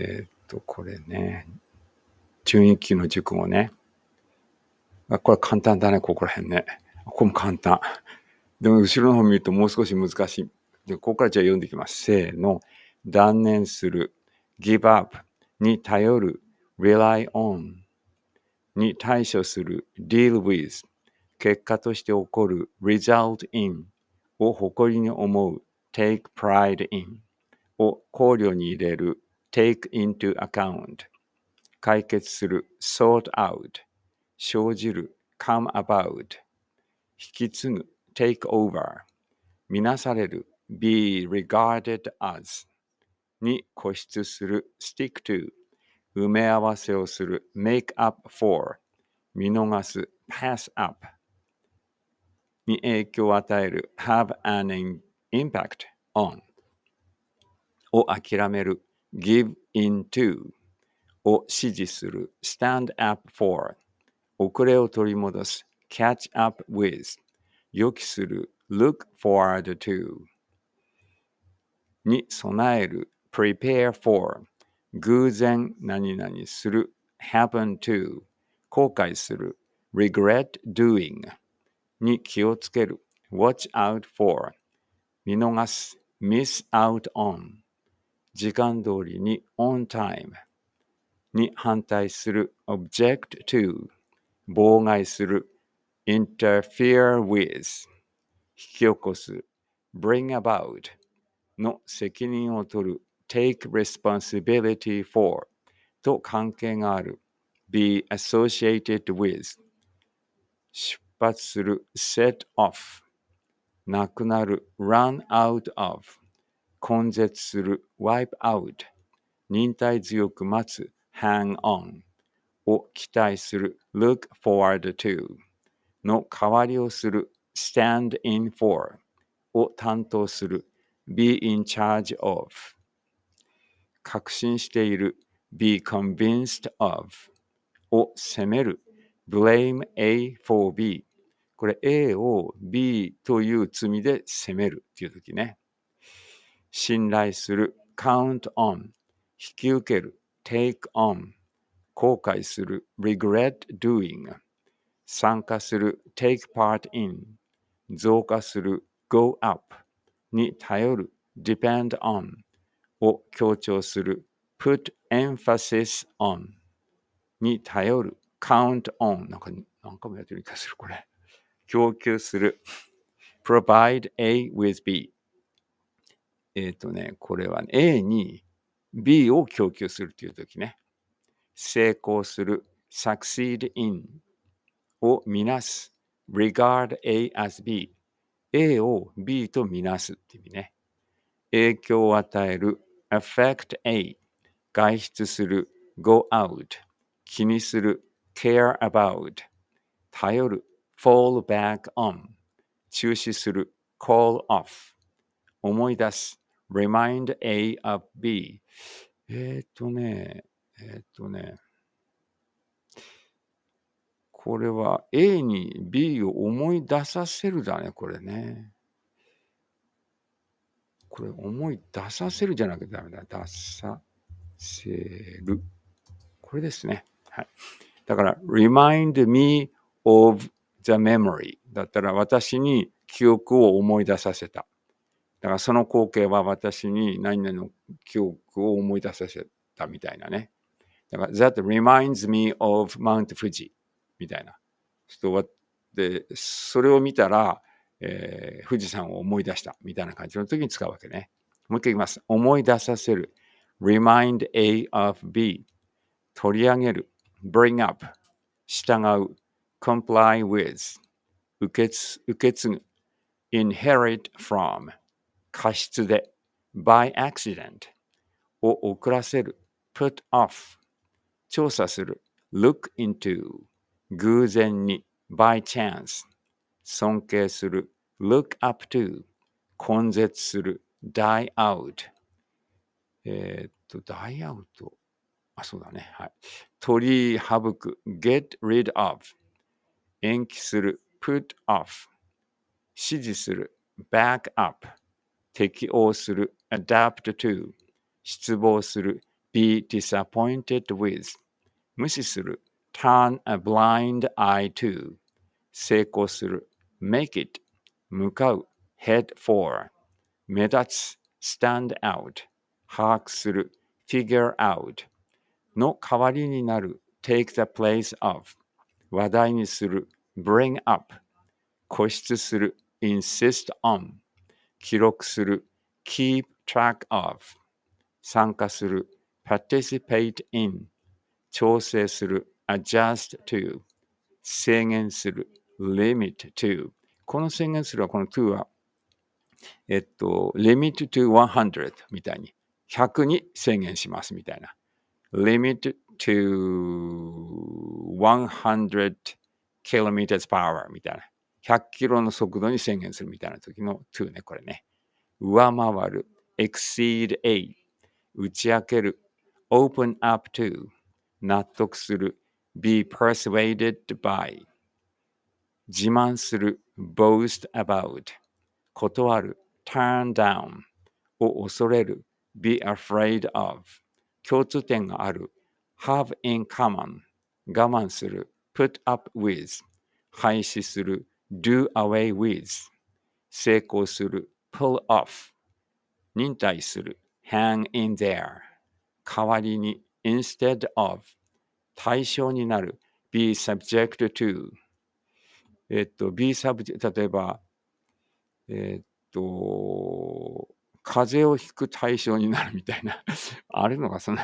えっと、これね、順一級の熟語ね。あ、これ簡単だね、ここら辺ね。ここも簡単。でも、後ろの方見るともう少し難しい。で、ここからじゃあ読んでいきます。せーの。断念する。give up に頼る。rely on に対処する。deal with 結果として起こる。result in を誇りに思う。take pride in を考慮に入れる。take into account 解決する sort out 生じる come about 引き継ぐ take over みなされる be regarded as に固執する stick to 埋め合わせをする make up for 見逃す pass up に影響を与える have an impact on を諦める give into を支持する stand up for 遅れを取り戻す catch up with 予期する look forward to に備える prepare for 偶然何々する happen to 後悔する regret doing に気をつける watch out for 見逃す miss out on 時間通りに on time に反対する object to 妨害する interfere with 引き起こす bring about の責任を取る take responsibility for と関係がある be associated with 出発する set off なくなる run out of 根絶する wipe out 忍耐強く待つ hang on を期待する look forward to の代わりをする stand in for を担当する be in charge of 確信している be convinced of を責める blame A for B これ A を B という罪で責めるっていう時ね。信頼する、count on、引き受ける、take on、後悔する、regret doing、参加する、take part in、増加する、go up に頼る、depend on を強調する、put emphasis on に頼る、count on なんか何回もやってる気がする、これ。供給する、provide A with B えっ、ー、とね、これは、ね、A に B を供給するというときね、成功する、succeed in をみなす、regard A as B、A を B とみなすって意味ね。影響を与える、affect A、外出する、go out、気にする、care about、頼る、fall back on、中止する、call off、思い出す、remind A of B。えっとね、えっとね、これは A に B を思い出させるだね、これね。これ思い出させるじゃなきゃダメだ。出させる。これですね。はい。だから、remind me of the memory だったら私に記憶を思い出させた。だからその光景は私に何々の記憶を思い出させたみたいなね。だから、that reminds me of Mount Fuji みたいな。で、それを見たら、えー、富士山を思い出したみたいな感じの時に使うわけね。もう一回言います。思い出させる。remind A of B。取り上げる。bring up。従う。comply with。受け継ぐ。inherit from。過失で by accident を遅らせる put off 調査する look into 偶然に by chance 尊敬する look up to 根絶する die out えっと die out あそうだねはい取り省く get rid of 延期する put off 指示する back up 適応する adapt to 失望する be disappointed with 無視する turn a blind eye to 成功する make it 向かう head for 目立つ stand out 把握する figure out の代わりになる take the place of 話題にする bring up 固執する insist on 記録する keep track of 参加する participate in 調整する adjust to 制限する limit to この制限するはこの to はえっと limit to 100みたいに100に制限しますみたいな limit to 100 kilometers per hour みたいな100キロの速度に宣言するみたいな時の2ね、これね。上回る、exceed a、打ち明ける、open up to、納得する、be persuaded by、自慢する、boast about、断る、turn down を恐れる、be afraid of、共通点がある、have in common、我慢する、put up with、廃止する、do away with 成功する pull off 忍耐する hang in there 代わりに instead of 対象になる be subject to えっと be subject 例えばえっと風邪をひく対象になるみたいな あるのがその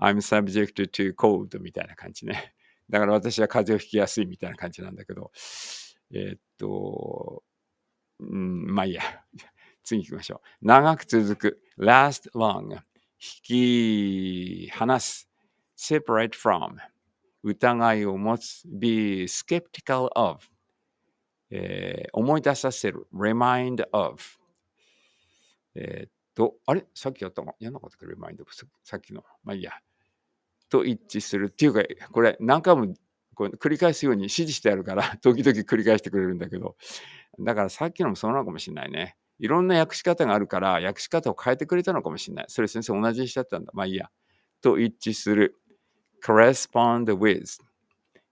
I'm subject to cold みたいな感じねだから私は風邪をひきやすいみたいな感じなんだけどえー、っと、うん、まあいいや。次行きましょう。長く続く。last long。引き離す。separate from。疑いを持つ。be skeptical of。えー、思い出させる。remind of。えっと、あれさっきやったのやんなことか ?remind of。さっきの。まあいいや。と一致する。っていうか、これ何回もこう繰り返すように指示してあるから、時々繰り返してくれるんだけど、だからさっきのもそうなのかもしれないね。いろんな訳し方があるから、訳し方を変えてくれたのかもしれない。それ先生同じにしちゃったんだ。まあいいや。と一致する。correspond with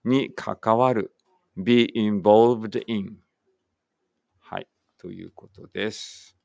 に関わる。be involved in はい。ということです。